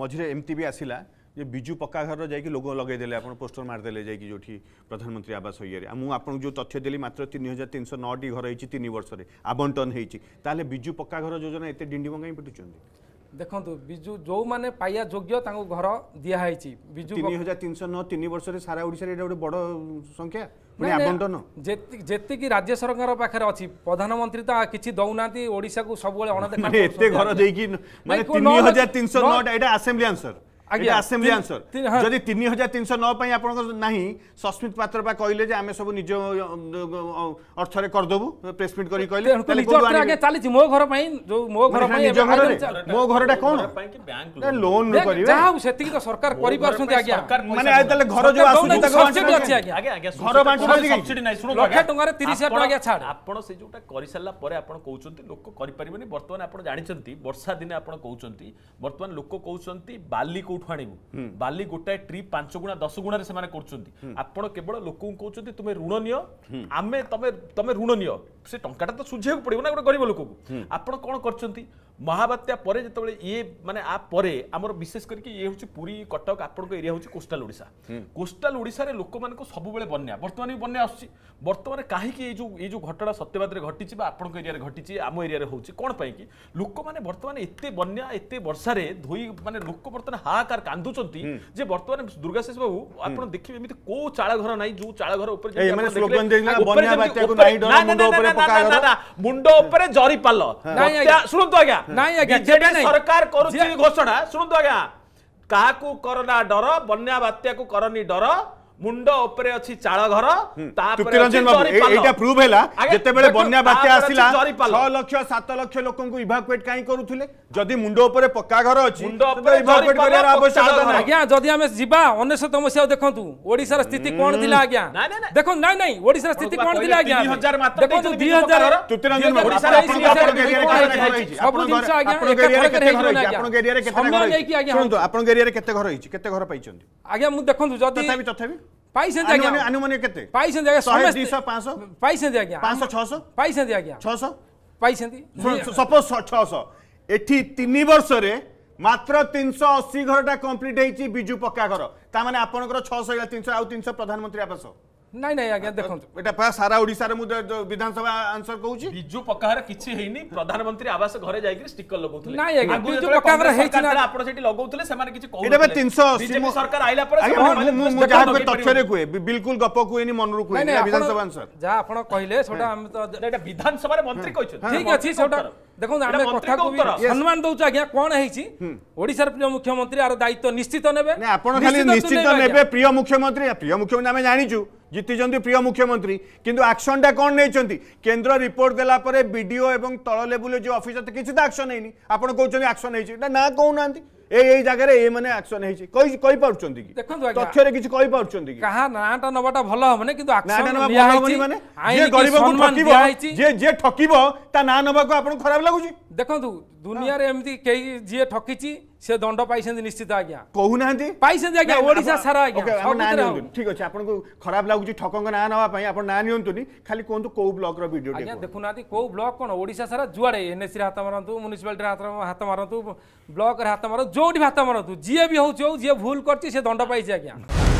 ମଝିରେ ଏମିତି ବି ଆସିଲା ଯେ ବିଜୁ ପକ୍କା ଘର ଯାଇକି ଲୋକ ଲଗାଇଦେଲେ ଆପଣ ପୋଷ୍ଟର ମାରିଦେଲେ ଯାଇକି ଯେଉଁଠି ପ୍ରଧାନମନ୍ତ୍ରୀ ଆବାସ ଇଏରେ ମୁଁ ଆପଣଙ୍କୁ ଯେଉଁ ତଥ୍ୟ ଦେଲି ମାତ୍ର ତିନି ହଜାର ତିନିଶହ ନଅଟି ଘର ହେଇଛି ତିନି ବର୍ଷରେ ଆବଣ୍ଟନ ହେଇଛି ତାହେଲେ ବିଜୁ ପକ୍କା ଘର ଯୋଜନା ଏତେ ଡିଣ୍ଡିମ କାହିଁ ପିଟୁଛନ୍ତି ଦେଖନ୍ତୁ ବିଜୁ ଯେଉଁମାନେ ପାଇବା ଯୋଗ୍ୟ ତାଙ୍କୁ ଘର ଦିଆହେଇଛି ବିଜୁ ତିନି ହଜାର ତିନିଶହ ନଅ ତିନି ବର୍ଷରେ ସାରା ଓଡ଼ିଶାରେ ଏଇଟା ଗୋଟେ ବଡ଼ ସଂଖ୍ୟା ଆବଣ୍ଟନ ଯେତିକି ରାଜ୍ୟ ସରକାରଙ୍କ ପାଖରେ ଅଛି ପ୍ରଧାନମନ୍ତ୍ରୀ ତ କିଛି ଦଉନାହାନ୍ତି ଓଡ଼ିଶାକୁ ସବୁବେଳେ ଅଣଦେଖା ଏତେ ଘର ଦେଇକି ମାନେ ତିନି ହଜାର ତିନିଶହ ନଅଟା ଏଇଟା ଆସେମ୍ବ୍ଲି ଆନ୍ସର আজ্ঞা আসেম্বলি আনসর যদি 3309 পাই আপনক নাহি সস্মিত পাত্র পা কইলে যে আমি সব নিজ অর্থরে কর দবু প্রেস মিট করি কইলে নিজ অর্থরে আগে চালিছি মো ঘর পাই যে মো ঘর পাই মো ঘরটা কোন লোন করিবে যা সেতিকি তো সরকার করি পারছন্তি আজ্ঞা মানে তাহলে ঘর যে আসুছি তা সবসিডি আছে আজ্ঞা ঘর বাঁটি পারি সবসিডি নাই শুনো লক্ষ টঙ্কারে 30000 টাকা আজ্ঞা ছাড় আপন সেই যেটা করি সারলা পরে আপন কৌচন্তি লোক করি পারিবেনি বর্তমান আপন জানিছন্তি বর্ষা দিনে আপন কৌচন্তি বর্তমান লোক কৌচন্তি বালি কোটি କୋଉଠୁ ଆଣିବୁ ବାଲି ଗୋଟାଏ ଟ୍ରିପ୍ ପାଞ୍ଚ ଗୁଣା ଦଶ ଗୁଣାରେ ସେମାନେ କରୁଛନ୍ତି ଆପଣ କେବଳ ଲୋକଙ୍କୁ କହୁଛନ୍ତି ତୁମେ ଋଣ ନିଅ ଆମେ ତମେ ତମେ ଋଣ ନିଅ সে টঙ্কাটা তো সুঝিବାକୁ পড়িব না ଗୋଟେ ଗରିବ ଲୋକକୁ ଆପଣ କ'ଣ କରିଛନ୍ତି ମହାବାତ୍ୟା ପରେ ଯେତେବେଳେ ଇଏ ମାନେ ଆ ପରେ ଆମର ବିଶେଷ କରିକି ଇଏ ହେଉଛି ପୁରୀ କଟକ ଆପଣଙ୍କ ଏରିଆ ହେଉଛି କୋଷ୍ଟାଲ ଓଡ଼ିଶା କୋଷ୍ଟାଲ ଓଡ଼ିଶାରେ ଲୋକମାନଙ୍କୁ ସବୁବେଳେ ବନ୍ୟା ବର୍ତ୍ତମାନ ବି ବନ୍ୟା ଆସୁଛି ବର୍ତ୍ତମାନ କାହିଁକି ଏଇ ଯେଉଁ ଏଇ ଯେଉଁ ଘଟଣା ସତ୍ୟବାଦରେ ଘଟିଛି ବା ଆପଣଙ୍କ ଏରିଆରେ ଘଟିଛି ଆମ ଏରିଆରେ ହେଉଛି କ'ଣ ପାଇଁକି ଲୋକମାନେ ବର୍ତ୍ତମାନ ଏତେ ବନ୍ୟା ଏତେ ବର୍ଷାରେ ଧୋଇ ମାନେ ଲୋକ ବର୍ତ୍ତମାନ ହାହାକାର କାନ୍ଦୁଛନ୍ତି ଯେ ବର୍ତ୍ତମାନ ଦୁର୍ଗାଶେଷ ବାବୁ ଆପଣ ଦେଖିବେ ଏମିତି କୋଉ ଚାଳଘର ନାହିଁ ଯୋଉ ଚାଳଘର ଉପରେ ମୁଣ୍ଡ ଉପରେ ଜରି ପାଲ ଶୁଣନ୍ତୁ ଆଜ୍ଞା ସରକାର କରୁଛି ଘୋଷଣା ଶୁଣନ୍ତୁ ଆଜ୍ଞା କାହାକୁ କରୋନା ଡର ବନ୍ୟା ବାତ୍ୟାକୁ କରନି ଡର ମୁଣ୍ଡ ଉପରେ ଅଛି ଚାଳ ଘର ଏଇଟା ପ୍ରୁଭ ହେଲା ଯେତେବେଳେ ବନ୍ୟା ବାତ୍ୟା ଆସିଲା ଛଅ ଲକ୍ଷ ସାତ ଲକ୍ଷ ଲୋକଙ୍କୁ ଇଭାକୁଏଟ୍ କାହିଁ କରୁଥିଲେ ଯଦି ମୁଣ୍ଡ ଉପରେ ପକ୍କା ଘର ଅଛି ଇଭାକୁଏଟ୍ କରିବାର ଆବଶ୍ୟକତା ନାହିଁ ଆଜ୍ଞା ଯଦି ଆମେ ଯିବା ଅନେଶ ତମସ୍ୟା ଦେଖନ୍ତୁ ଓଡ଼ିଶାର ସ୍ଥିତି କଣ ଥିଲା ଆଜ୍ଞା ଦେଖନ୍ତୁ ନାଇଁ ନାଇଁ ଓଡ଼ିଶାର ସ୍ଥିତି କଣ ଥିଲା ଆଜ୍ଞା ଦେଖନ୍ତୁ ଦୁଇ ହଜାର ସବୁ ଜିନିଷ ଆଜ୍ଞା ଆପଣଙ୍କ ଏରିଆରେ କେତେ ଘର ହେଇଛି କେତେ ଘର ପାଇଛନ୍ତି ଆଜ୍ଞା ମୁଁ ଦେଖନ୍ତୁ ଯଦି ତଥାପି ତଥାପି पाइसन दिया गया अनुमानित कितने पाइसन दिया गया 100 200 500 पाइसन दिया गया 500 600 पाइसन दिया गया 600 पाइसन दी सपोज 600 एठी 3 वर्ष रे मात्र 380 घरटा कंप्लीट हेची बिजू पक्का घर ता माने आपनकर 600 300 प्रधानमंत्री आवास ନାଇଁ ନାଇଁ ଆଜ୍ଞା ଦେଖନ୍ତୁ ଏଇଟା ପା ସାରା ଓଡ଼ିଶାରେ ମୁଁ ବିଧାନସଭା ଆନ୍ସର କହୁଛି ବିଜୁ ପକ୍କାହାର କିଛି ହେଇନି ପ୍ରଧାନମନ୍ତ୍ରୀ ଆବାସ ଘରେ ଯାଇକି ଷ୍ଟିକର ଲଗାଉଥିଲେ ନାଇଁ ଆଜ୍ଞା ବିଜୁ ପକ୍କାହାର ହେଇଛି ନା ଆପଣ ସେଠି ଲଗାଉଥିଲେ ସେମାନେ କିଛି କହୁଥିଲେ ଏବେ 380 ସରକାର ଆଇଲା ପରେ ମୁଁ ଯାହା କହେ ତଥ୍ୟରେ କୁହେ ବିଲକୁଲ ଗପ କୁହେନି ମନରୁ କୁହେ ବିଧାନସଭା ଆନ୍ସର ଯାହା ଆପଣ କହିଲେ ସେଟା ଆମେ ତ ଏଇଟା ବିଧାନସଭାରେ ମନ୍ତ୍ରୀ କହିଛନ୍ତି ଠିକ ଅଛି ସେଟା ଦେଖନ୍ତୁ ଆମେ କଥାକୁ ସମ୍ମାନ ଦଉଛୁ ଆଜ୍ଞା କଣ ହେଇଛି ଓଡ଼ିଶାର ପ୍ରିୟ ମୁଖ୍ୟମନ୍ତ୍ରୀ ଆର ଦାୟିତ୍ୱ ନିଶ୍ଚିତ ନେବେ ଆପଣ ଖାଲି ନିଶ୍ଚିତ ନେବେ ପ୍ରିୟ ମୁଖ୍ୟମନ୍ତ୍ରୀ ପ୍ରିୟ ମୁଖ୍ୟମନ୍ତ୍ରୀ ଆମେ ଜାଣିଛୁ জিতিছেন প্রিয় মুখ্যমন্ত্রী কিন্তু আকশনটা কম নিয়েছেন কেন্দ্র রিপোর্ট দেলাপরে বিডিও এবং তল লেভেল যে অফিসর কিছু তো আকশন হয়নি আপনার কৌন আকশন হয়েছে এটা না কৌ না এই এই জায়গায় এই মানে আকশন হয়েছে কই পারুছেন কি দেখন্তু তথ্যরে কিছু কই পারুছেন কি কাহা নাটা নবাটা ভালো হবে না কিন্তু আকশন দিয়া হইছি মানে যে গরিবকু ঠকিব যে যে ঠকিব তা না নবাকু আপনার খারাপ লাগুছি ଦେଖନ୍ତୁ ଦୁନିଆରେ ଏମିତି କେହି ଯିଏ ଠକିଛି ସେ ଦଣ୍ଡ ପାଇଛନ୍ତି ନିଶ୍ଚିତ ଆଜ୍ଞା କହୁନାହାନ୍ତି ପାଇଛନ୍ତି ଆଜ୍ଞା ଓଡ଼ିଶା ସାରା ଆଜ୍ଞା ଠିକ ଅଛି ଆପଣଙ୍କୁ ଖରାପ ଲାଗୁଛି ଠକଙ୍କ ନାଁ ନେବା ପାଇଁ ଆପଣ ନାଁ ନିଅନ୍ତୁନି ଖାଲି କୁହନ୍ତୁ କୋଉ ବ୍ଲକର ଭିଡ଼ିଓ ଆଜ୍ଞା ଦେଖୁନାହାନ୍ତି କୋଉ ବ୍ଲକ କ'ଣ ଓଡ଼ିଶା ସାରା ଯୁଆଡ଼େ ଏନ୍ଏସିରେ ହାତ ମାରନ୍ତୁ ମ୍ୟୁନିସିପାଲିଟିରେ ହାତ ହାତ ମାରନ୍ତୁ ବ୍ଲକରେ ହାତ ମାରନ୍ତୁ ଯେଉଁଠି ହାତ ମାରନ୍ତୁ ଯିଏ ବି ହେଉଛି ହଉ ଯିଏ ଭୁଲ କରିଛି ସେ ଦଣ୍ଡ ପାଇଛି ଆଜ୍ଞା